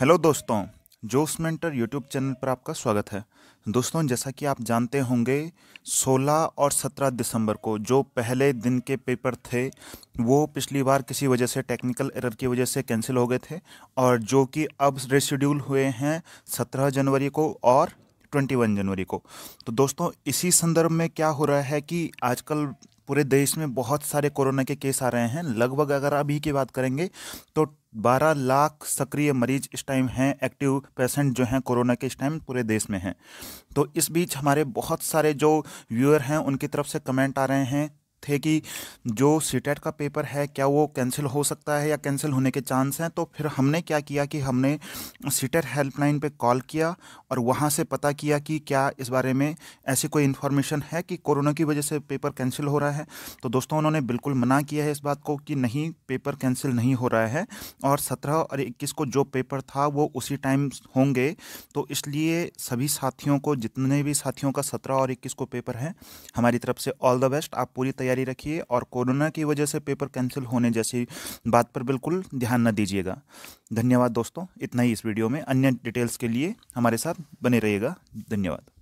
hello दोस्तों जोश mentor YouTube channel पर आपका स्वागत है दोस्तों जैसा कि आप जानते होंगे 16 और 17 दिसंबर को जो पहले दिन के पेपर थे वो पिछली बार किसी वजह से टेक्निकल एरर की वजह से कैंसिल हो गए थे और जो कि अब रिशेड्यूल हुए हैं 17 जनवरी को और 21 जनवरी को तो दोस्तों इसी संदर्भ में क्या हो रहा है कि आजकल पूरे देश में बहुत सारे कोरोना के केस आ रहे हैं लगभग अगर अभी की बात करेंगे तो बारह लाख सक्रिय मरीज इस टाइम हैं एक्टिव पेशेंट जो हैं कोरोना के इस टाइम पूरे देश में हैं तो इस बीच हमारे बहुत सारे जो व्यूअर हैं उनकी तरफ से कमेंट आ रहे हैं थे कि जो सीटेट का पेपर है क्या वो कैंसिल हो सकता है या कैंसिल होने के चांस हैं तो फिर हमने क्या किया कि हमने सीटेट हेल्पलाइन पे कॉल किया और वहाँ से पता किया कि क्या इस बारे में ऐसी कोई इन्फॉर्मेशन है कि कोरोना की वजह से पेपर कैंसिल हो रहा है तो दोस्तों उन्होंने बिल्कुल मना किया है इस बात को कि नहीं पेपर कैंसिल नहीं हो रहा है और सत्रह और इक्कीस को जो पेपर था वो उसी टाइम होंगे तो इसलिए सभी साथियों को जितने भी साथियों का सत्रह और इक्कीस को पेपर है हमारी तरफ से ऑल द बेस्ट आप पूरी तैयारी तैयारी रखिए और कोरोना की वजह से पेपर कैंसिल होने जैसी बात पर बिल्कुल ध्यान न दीजिएगा धन्यवाद दोस्तों इतना ही इस वीडियो में अन्य डिटेल्स के लिए हमारे साथ बने रहिएगा धन्यवाद